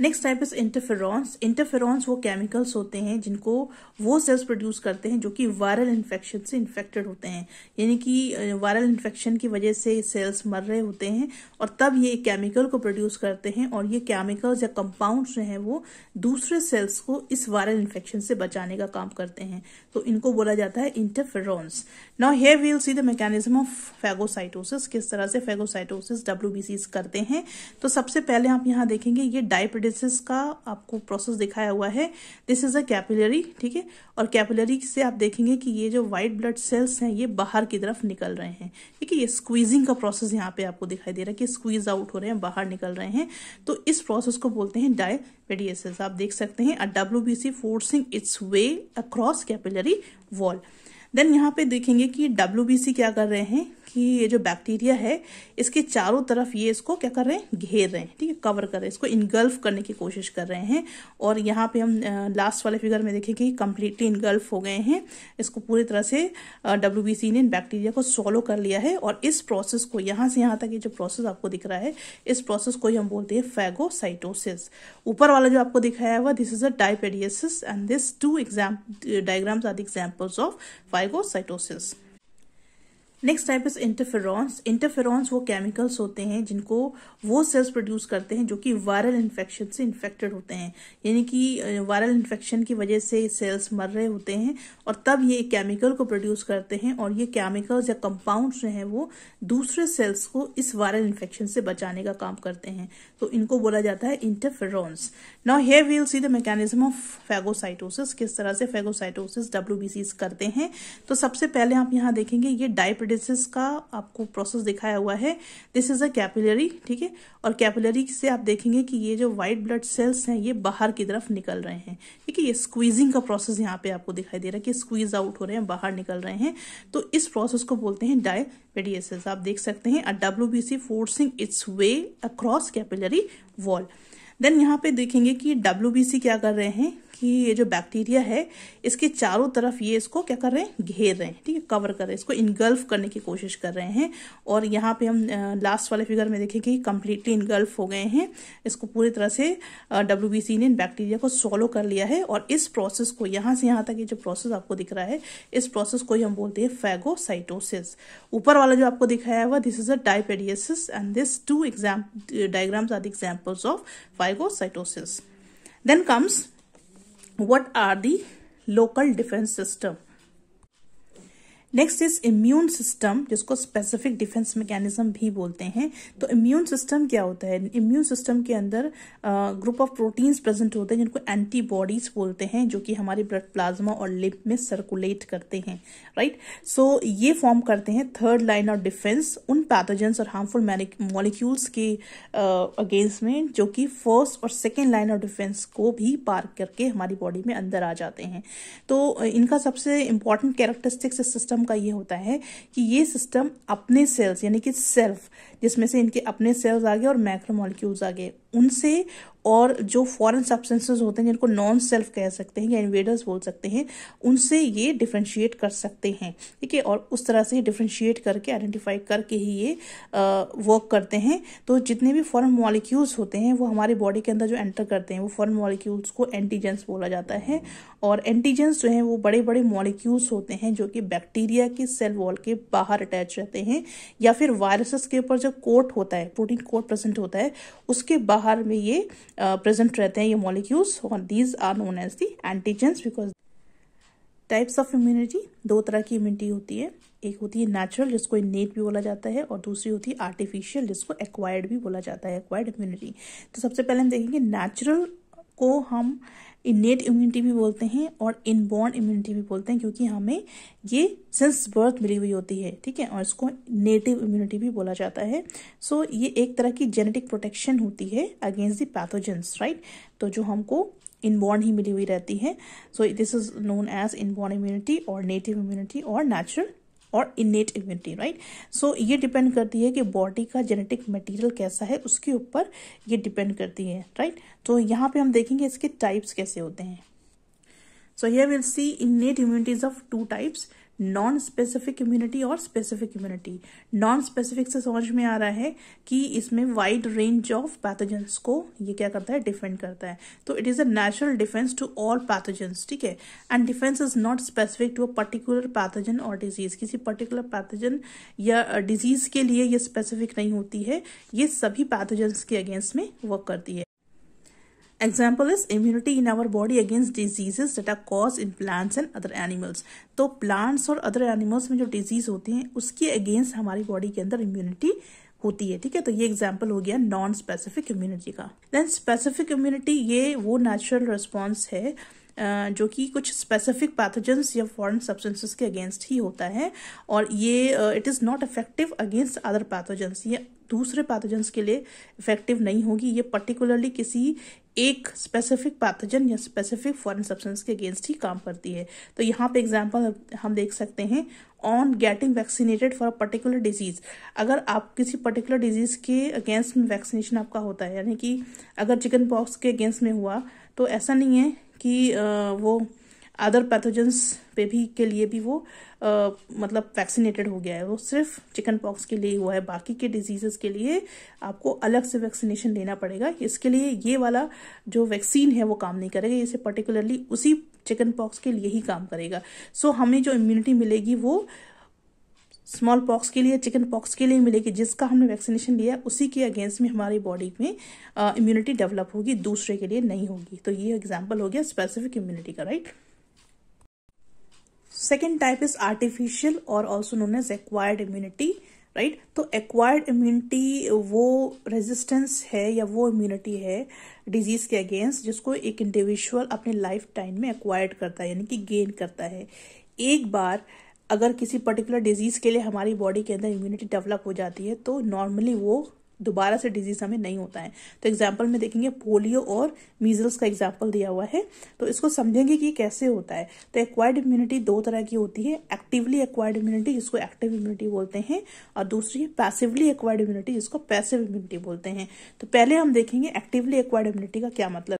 Next type is interferons interferons वो chemicals होते हैं जिनको वो सेल्स प्रोड्यूस करते हैं जो कि वायरल इन्फेक्शन से इन्फेक्टेड होते हैं यानी कि वायरल इन्फेक्शन की वजह से सेल्स मर रहे होते हैं और तब ये केमिकल को प्रोड्यूस करते हैं और ये केमिकल्स या कंपाउंड्स जो हैं वो दूसरे सेल्स को इस वायरल इन्फेक्शन से बचाने का काम करते हैं तो इनको बोला जाता है interferons now here will see the mechanism of phagocytosis किस तरह से फेगोसाइटोसिस डब्ल्यू करते हैं तो सबसे पहले आप यहाँ देखेंगे ये डाइप्रोड डिजीज का आपको प्रोसेस दिखाया हुआ है दिस इज अ कैपिलरी ठीक है और कैपिलरी से आप देखेंगे कि ये जो व्हाइट ब्लड सेल्स हैं ये बाहर की तरफ निकल रहे हैं ठीक है ये स्क्वीजिंग का प्रोसेस यहाँ पे आपको दिखाई दे रहा है कि स्क्वीज आउट हो रहे हैं बाहर निकल रहे हैं तो इस प्रोसेस को बोलते हैं डायपेडियसिस आप देख सकते हैं a W forcing its way across capillary wall then यहाँ पे देखेंगे कि डब्ल्यू क्या कर रहे हैं कि ये जो बैक्टीरिया है इसके चारों तरफ ये इसको क्या कर रहे हैं घेर रहे हैं ठीक है कवर कर रहे हैं इसको इनगल्फ करने की कोशिश कर रहे हैं और यहाँ पे हम लास्ट वाले फिगर में देखें कि कम्प्लीटली इनगल्फ हो गए हैं इसको पूरी तरह से डब्ल्यू ने इन बैक्टीरिया को सॉलो कर लिया है और इस प्रोसेस को यहाँ से यहाँ तक ये जो प्रोसेस आपको दिख रहा है इस प्रोसेस को ही हम बोलते हैं फैगोसाइटोसिस ऊपर वाला जो आपको दिखाया हुआ this is a diapedesis and this two exam diagrams are the examples of phagocytosis next type is interferons interferons वो केमिकल्स होते हैं जिनको वो सेल्स प्रोड्यूस करते हैं जो कि वायरल इन्फेक्शन से इन्फेक्टेड होते हैं यानी कि वायरल इन्फेक्शन की वजह से सेल्स मर रहे होते हैं और तब ये केमिकल को प्रोड्यूस करते हैं और ये केमिकल्स या कंपाउंड्स जो हैं वो दूसरे सेल्स को इस वायरल इन्फेक्शन से बचाने का काम करते हैं तो इनको बोला जाता है interferons now here will see the mechanism of phagocytosis किस तरह से फेगोसाइटोसिस डब्ल्यू करते हैं तो सबसे पहले आप यहाँ देखेंगे ये डाइपेड डायलिसिस का आपको प्रोसेस दिखाया हुआ है दिस इज अ कैपिलरी ठीक है और कैपिलरी से आप देखेंगे कि ये जो व्हाइट ब्लड सेल्स हैं ये बाहर की तरफ निकल रहे हैं ठीक है ये स्क्वीजिंग का प्रोसेस यहाँ पे आपको दिखाई दे रहा है कि स्क्वीज आउट हो रहे हैं बाहर निकल रहे हैं तो इस प्रोसेस को बोलते हैं डायपेडियसिस आप देख सकते हैं W B C forcing its way across capillary wall then यहाँ पे देखेंगे कि डब्ल्यू बी सी क्या कर रहे हैं कि ये जो बैक्टीरिया है इसके चारों तरफ ये इसको क्या कर रहे हैं घेर रहे हैं ठीक है कवर कर रहे हैं इसको इनगल्फ करने की कोशिश कर रहे हैं और यहाँ पे हम लास्ट वाले फिगर में देखें कि कम्प्लीटली इनगल्फ हो गए हैं इसको पूरी तरह से डब्ल्यू ने इन बैक्टीरिया को सॉलो कर लिया है और इस प्रोसेस को यहाँ से यहाँ तक ये जो प्रोसेस आपको दिख रहा है इस प्रोसेस को ही हम बोलते हैं फैगोसाइटोसिस ऊपर वाला जो आपको दिखाया हुआ this is a diapedesis and this two exam diagrams are the examples of phagocytosis. Then comes what are the local defense system next is immune system जिसको स्पेसिफिक डिफेंस मैकेनिज्म भी बोलते हैं तो इम्यून सिस्टम क्या होता है immune system के अंदर ग्रुप ऑफ प्रोटीन्स प्रेजेंट होते हैं जिनको एंटीबॉडीज बोलते हैं जो कि हमारे ब्लड प्लाज्मा और लिप में सर्कुलेट करते हैं राइट सो so, ये फॉर्म करते हैं थर्ड लाइन ऑफ डिफेंस उन पैथोजेंस और हार्मफुल मॉलिक्यूल्स के अगेंस्ट में जो कि फर्स्ट और सेकेंड लाइन ऑफ डिफेंस को भी पार करके हमारी बॉडी में अंदर आ जाते हैं तो इनका सबसे इंपॉर्टेंट कैरेक्टरिस्टिक्स इस सिस्टम का ये होता है कि ये सिस्टम अपने सेल्स यानी कि सेल्फ जिसमें से इनके अपने सेल्स आ गए और मैक्रोमोलिक्यूल्स आ गए उनसे और जो फॉरेन सब्सटेंसेस होते हैं जिनको नॉन सेल्फ कह सकते हैं या इन्वेडर्स बोल सकते हैं उनसे ये डिफ्रेंशिएट कर सकते हैं ठीक है और उस तरह से डिफ्रेंशिएट करके आइडेंटिफाई करके ही ये वर्क करते हैं तो जितने भी फॉरेन मॉलिक्यूल्स होते हैं वो हमारे बॉडी के अंदर जो एंटर करते हैं वो फॉरन मॉलिक्यूल्स को एंटीजेंस बोला जाता है और एंटीजेंस जो हैं वो बड़े बड़े मॉलिक्यूल्स होते हैं जो कि बैक्टीरिया के सेल वॉल के बाहर अटैच रहते हैं या फिर वायरसेस के ऊपर जो कोट होता है प्रोटीन कोट प्रेजेंट होता है उसके बाहर बाहर में ये प्रेजेंट रहते हैं ये मॉलिक्यूल्स और these are known as the antigens because types of immunity दो तरह की इम्यूनिटी होती है एक होती है नेचुरल जिसको इनेट भी बोला जाता है और दूसरी होती है आर्टिफिशियल जिसको एक्वायर्ड भी बोला जाता है एक्वायर्ड इम्यूनिटी तो सबसे पहले हम देखेंगे नेचुरल को हम इनेट इम्यूनिटी भी बोलते हैं और इनबॉर्न इम्यूनिटी भी बोलते हैं क्योंकि हमें ये सिंस बर्थ मिली हुई होती है ठीक है और इसको नेटिव इम्यूनिटी भी बोला जाता है सो so, ये एक तरह की जेनेटिक प्रोटेक्शन होती है अगेंस्ट द पैथोजेंस राइट तो जो हमको इनबॉर्न ही मिली हुई रहती है so this is known as inborn immunity और नेटिव इम्यूनिटी और नेचुरल और इनेट इम्यूनिटी राइट सो ये डिपेंड करती है कि बॉडी का जेनेटिक मटेरियल कैसा है उसके ऊपर ये डिपेंड करती है राइट right? तो यहाँ पे हम देखेंगे इसके टाइप्स कैसे होते हैं सो ये will see innate immunities of two types non specific immunity और स्पेसिफिक इम्यूनिटी नॉन स्पेसिफिक से समझ में आ रहा है कि इसमें वाइड रेंज ऑफ पैथोजेंस को ये क्या करता है डिफेंड करता है तो it is a natural defense to all pathogens ठीक है and defense is not specific to a particular pathogen और डिजीज किसी पर्टिकुलर पैथोजन या डिजीज uh, के लिए ये स्पेसिफिक नहीं होती है ये सभी पैथोजेंस के अगेंस्ट में वर्क करती है example is immunity in our body against diseases that are cause in plants and other animals तो प्लांट्स और अदर एनिमल्स में जो डिजीज होती हैं उसके अगेंस्ट हमारी बॉडी के अंदर इम्यूनिटी होती है ठीक है तो ये एग्जाम्पल हो गया नॉन स्पेसिफिक इम्यूनिटी का देन स्पेसिफिक इम्यूनिटी ये वो नेचुरल रिस्पॉन्स है जो कि कुछ स्पेसिफिक पैथोजेंस या फॉरेन सब्सटेंसेस के अगेंस्ट ही होता है और ये it is not effective against other pathogens ये दूसरे पैथोजेंस के लिए इफेक्टिव नहीं होगी ये पर्टिकुलरली किसी एक स्पेसिफिक पैथोजन या स्पेसिफिक फॉरेन सब्सटेंस के अगेंस्ट ही काम करती है तो यहाँ पे एग्जाम्पल हम देख सकते हैं on getting vaccinated for a particular disease अगर आप किसी पर्टिकुलर डिजीज के अगेंस्ट में वैक्सीनेशन आपका होता है यानी कि अगर चिकन पॉक्स के अगेंस्ट में हुआ तो ऐसा नहीं है कि वो अदर पैथोजेंस पे भी के लिए भी वो आ, मतलब वैक्सीनेटेड हो गया है वो सिर्फ चिकन पॉक्स के लिए हुआ है बाकी के डिजीजेस के लिए आपको अलग से वैक्सीनेशन लेना पड़ेगा इसके लिए ये वाला जो वैक्सीन है वो काम नहीं करेगा इसे पर्टिकुलरली उसी चिकन पॉक्स के लिए ही काम करेगा सो so, हमें जो इम्यूनिटी मिलेगी वो स्मॉल पॉक्स के लिए चिकन पॉक्स के लिए मिलेगी जिसका हमने वैक्सीनेशन लिया उसी के अगेंस्ट में हमारी बॉडी में इम्यूनिटी डेवलप होगी दूसरे के लिए नहीं होगी तो ये एग्जाम्पल हो गया स्पेसिफिक इम्यूनिटी का right second type is artificial और also known as acquired immunity right तो एक्वायर्ड इम्यूनिटी वो रेजिस्टेंस है या वो इम्यूनिटी है डिजीज के अगेंस्ट जिसको एक इंडिविजुअल अपने लाइफ टाइम में एक्वायर्ड करता है यानी कि गेन करता है एक बार अगर किसी पर्टिकुलर डिजीज के लिए हमारी बॉडी के अंदर इम्यूनिटी डेवलप हो जाती है तो नॉर्मली वो दोबारा से डिजीज हमें नहीं होता है तो एग्जाम्पल में देखेंगे पोलियो और मीजल्स का एग्जाम्पल दिया हुआ है तो इसको समझेंगे कि कैसे होता है तो एक्वायर्ड इम्यूनिटी दो तरह की होती है एक्टिवली एक्वायर्ड इम्यूनिटी जिसको एक्टिव इम्यूनिटी बोलते हैं और दूसरी है पैसिवली एक्वायर्ड इम्यूनिटी जिसको पैसिव इम्यूनिटी बोलते हैं तो पहले हम देखेंगे एक्टिवली एक्वायर्ड इम्यूनिटी का क्या मतलब